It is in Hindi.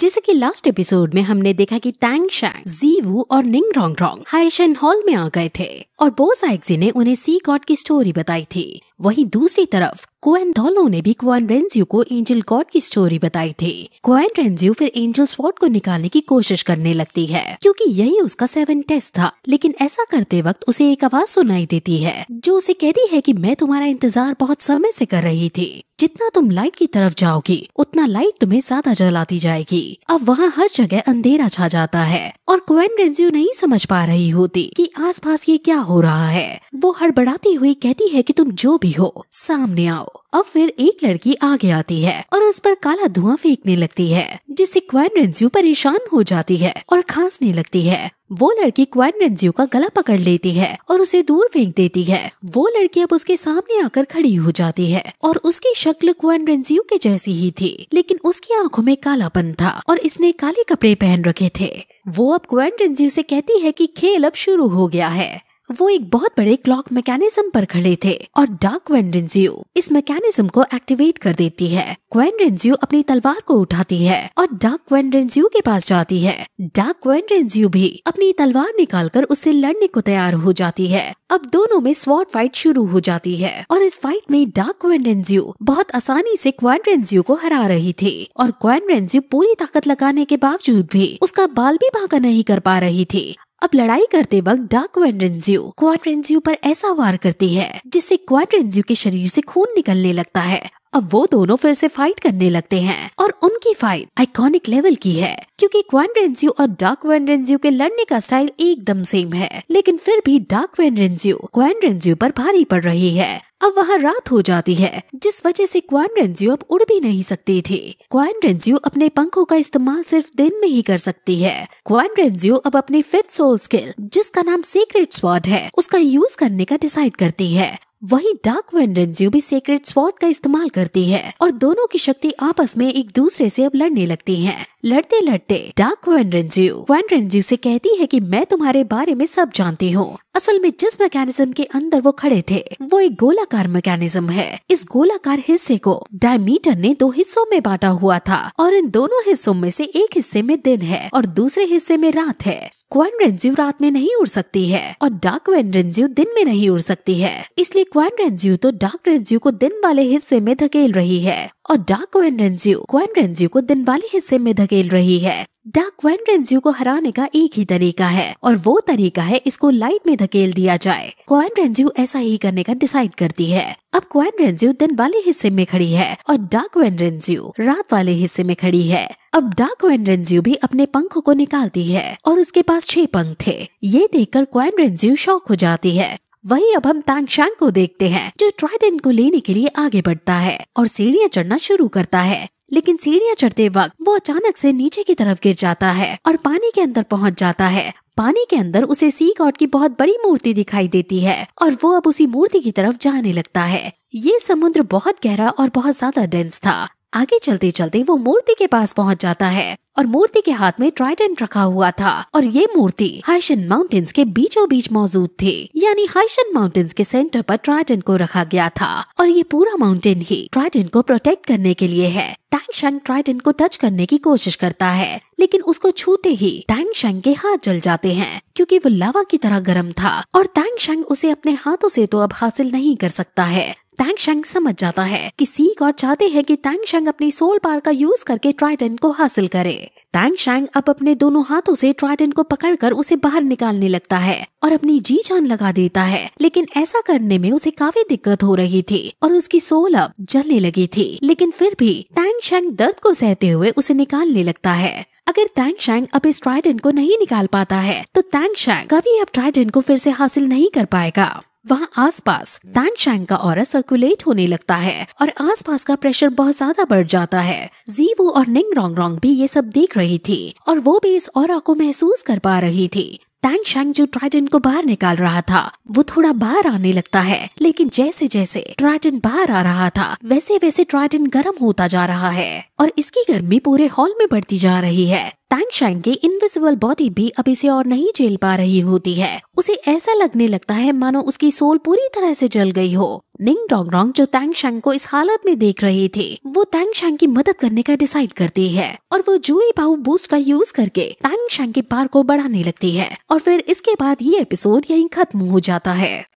जैसे कि लास्ट एपिसोड में हमने देखा कि टैंग शैंग जीवू और निंग रोंग रोंग हाइशन हॉल में आ गए थे और बोसाइक्सी ने उन्हें सी गॉड की स्टोरी बताई थी वहीं दूसरी तरफ कोएन धोलो ने भी कोएन रेंजियो को एंजल गॉड की स्टोरी बताई थी कोएन रेंजियो फिर एंजल स्वॉट को निकालने की कोशिश करने लगती है क्योंकि यही उसका सेवन टेस्ट था लेकिन ऐसा करते वक्त उसे एक आवाज सुनाई देती है जो उसे कहती है कि मैं तुम्हारा इंतजार बहुत समय से कर रही थी जितना तुम लाइट की तरफ जाओगी उतना लाइट तुम्हें ज्यादा जलाती जाएगी अब वहाँ हर जगह अंधेरा छा जाता है और कोएन रेंजियो नहीं समझ पा रही होती कि आसपास ये क्या हो रहा है वो हड़बड़ाती हुई कहती है कि तुम जो भी हो सामने आओ अब फिर एक लड़की आगे आती है और उस पर काला धुआं फेंकने लगती है जिससे क्वाइन रेंजू परेशान हो जाती है और खांसने लगती है वो लड़की क्वाइन रेंजू का गला पकड़ लेती है और उसे दूर फेंक देती है वो लड़की अब उसके सामने आकर खड़ी हो जाती है और उसकी शक्ल क्वाइन रेंजू के जैसी ही थी लेकिन उसकी आंखों में कालापन था और इसने काले कपड़े पहन रखे थे वो अब क्वाइन रेंजियो से कहती है कि खेल अब शुरू हो गया है वो एक बहुत बड़े क्लॉक मैकेनिज्म पर खड़े थे और डार्क क्वेंड्रेंजियो इस मैकेनिज्म को एक्टिवेट कर देती है क्वेंड्रेंजियो अपनी तलवार को उठाती है और डार्क क्वेंड्रेंजियो के पास जाती है डार्क क्वेंड्रेंजियो भी अपनी तलवार निकालकर उससे लड़ने को तैयार हो जाती है अब दोनों में स्वॉर्ड फाइट शुरू हो जाती है और इस फाइट में डार्क क्वेंड्रेंजियो बहुत आसानी से क्वेंड्रेंजियो को हरा रही थी और क्वेंड्रेंजियो पूरी ताकत लगाने के बावजूद भी उसका बाल भी भागा नहीं कर पा रही थी अब लड़ाई करते वक्त डार्क वेंड्रेंजियो क्वाड्रेंजियो पर ऐसा वार करती है जिससे क्वाड्रेंजियो के शरीर से खून निकलने लगता है अब वो दोनों फिर से फाइट करने लगते हैं और उनकी फाइट आइकॉनिक लेवल की है क्योंकि क्वान रेंजियो और डार्क वैन रेंजियो के लड़ने का स्टाइल एकदम सेम है लेकिन फिर भी डार्क वैन रेंजियो क्वान रेंजियो पर भारी पड़ रही है अब वहाँ रात हो जाती है जिस वजह से क्वान रेंजियो अब उड़ भी नहीं सकती थी क्वान रेंजियो अपने पंखों का इस्तेमाल सिर्फ दिन में ही कर सकती है क्वान रेंजियो अब अपनी फिफ्थ सोल स्किल जिसका नाम सीक्रेट स्वाड है उसका यूज करने का डिसाइड करती है वहीं डार्क वेंडेंजियो भी सेक्रेट स्पॉट का इस्तेमाल करती है और दोनों की शक्ति आपस में एक दूसरे से अब लड़ने लगती है लड़ते लड़ते डार्क वेंडेंजियो वेंडेंजियो से कहती है कि मैं तुम्हारे बारे में सब जानती हूँ असल में जिस मैकेनिज्म के अंदर वो खड़े थे वो एक गोलाकार मैकेनिज्म है इस गोलाकार हिस्से को डायमीटर ने दो हिस्सों में बांटा हुआ था और इन दोनों हिस्सों में से एक हिस्से में दिन है और दूसरे हिस्से में रात है क्वान रेंज्यू रात में नहीं उड़ सकती है और डार्क वेन रेंज्यू दिन में नहीं उड़ सकती है इसलिए क्वान रेंज्यू तो डार्क रेंज्यू को दिन वाले हिस्से में धकेल रही है और डार्क वेन रेंज्यू क्वान रेंज्यू को दिन वाले हिस्से में धकेल रही है डार्क क्वेंड्रेंज्यू को हराने का एक ही तरीका है और वो तरीका है इसको लाइट में धकेल दिया जाए क्वेंड्रेंज्यू ऐसा ही करने का डिसाइड करती है अब क्वेंड्रेंज्यू दिन वाले हिस्से में खड़ी है और डार्क वेंड्रेंज्यू रात वाले हिस्से में खड़ी है अब डार्क वेंड्रेंज्यू भी अपने पंखों को निकालती है और उसके पास छह पंख थे ये देखकर क्वेंड्रेंज्यू शौक हो जाती है वही अब हम तांग शांग को देखते हैं जो ट्राइडेंट को लेने के लिए आगे बढ़ता है और सीढ़ियाँ चढ़ना शुरू करता है लेकिन सीढ़ियाँ चढ़ते वक्त वो अचानक से नीचे की तरफ गिर जाता है और पानी के अंदर पहुंच जाता है पानी के अंदर उसे सी गॉड की बहुत बड़ी मूर्ति दिखाई देती है और वो अब उसी मूर्ति की तरफ जाने लगता है ये समुद्र बहुत गहरा और बहुत ज्यादा डेंस था आगे चलते चलते वो मूर्ति के पास पहुंच जाता है और मूर्ति के हाथ में ट्राइडेंट रखा हुआ था और ये मूर्ति हाइशन माउंटेन्स के बीचों बीच मौजूद थी यानी हाइशन माउंटेन्स के सेंटर पर ट्राइडेंट को रखा गया था और ये पूरा माउंटेन ही ट्राइडेंट को प्रोटेक्ट करने के लिए है टैंगशंग ट्राइडेंट को टच करने की कोशिश करता है लेकिन उसको छूते ही टैंगशंग के हाथ जल जाते हैं क्योंकि वो लावा की तरह गर्म था और टैंगशंग उसे अपने हाथों से तो अब हासिल नहीं कर सकता है शेंग समझ जाता है कि सी गॉड चाहते हैं कि शेंग अपनी सोल पार का यूज करके ट्राइडेंट को हासिल करे शेंग अब अपने दोनों हाथों से ट्राइडेंट को पकड़कर उसे बाहर निकालने लगता है और अपनी जी जान लगा देता है लेकिन ऐसा करने में उसे काफी दिक्कत हो रही थी और उसकी सोल अब जलने लगी थी लेकिन फिर भी टैंगशेंग दर्द को सहते हुए उसे निकालने लगता है अगर शेंग अब इस ट्राइडेंट को नहीं निकाल पाता है तो शेंग कभी अब ट्राइडेंट को फिर से हासिल नहीं कर पाएगा वहाँ आसपास तैंग का और सर्कुलेट होने लगता है और आसपास का प्रेशर बहुत ज्यादा बढ़ जाता है जीवो और निंग रोंग रोंग भी ये सब देख रही थी और वो भी इस और को महसूस कर पा रही थी तैंग शैंग जो ट्राइडन को बाहर निकाल रहा था वो थोड़ा बाहर आने लगता है लेकिन जैसे जैसे ट्राइडन बाहर आ रहा था वैसे वैसे ट्राइडन गर्म होता जा रहा है और इसकी गर्मी पूरे हॉल में बढ़ती जा रही है सनशाइन की इनविजिबल बॉडी भी अब इसे और नहीं झेल पा रही होती है उसे ऐसा लगने लगता है मानो उसकी सोल पूरी तरह से जल गई हो निंग डोंग डोंग जो तैंगशांग को इस हालत में देख रही थी वो तैंगशांग की मदद करने का डिसाइड करती है और वो जूई बाहू बूस्ट का यूज करके तैंगशांग के पार को बढ़ाने लगती है और फिर इसके बाद ये एपिसोड यही खत्म हो जाता है